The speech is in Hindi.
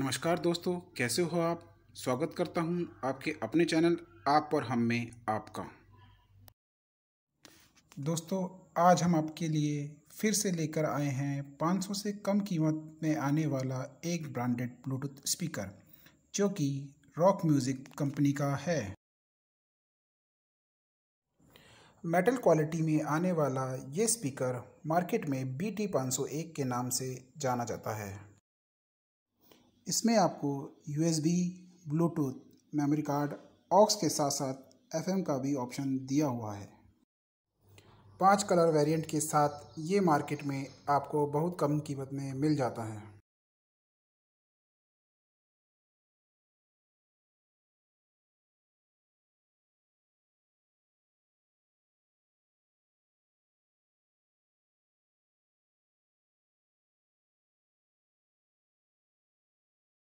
नमस्कार दोस्तों कैसे हो आप स्वागत करता हूं आपके अपने चैनल आप और हम में आपका दोस्तों आज हम आपके लिए फिर से लेकर आए हैं 500 से कम कीमत में आने वाला एक ब्रांडेड ब्लूटूथ स्पीकर जो कि रॉक म्यूज़िक कंपनी का है मेटल क्वालिटी में आने वाला ये स्पीकर मार्केट में बी टी के नाम से जाना जाता है इसमें आपको U S B Bluetooth memory card aux के साथ साथ एफ का भी ऑप्शन दिया हुआ है पांच कलर वेरिएंट के साथ ये मार्केट में आपको बहुत कम कीमत में मिल जाता है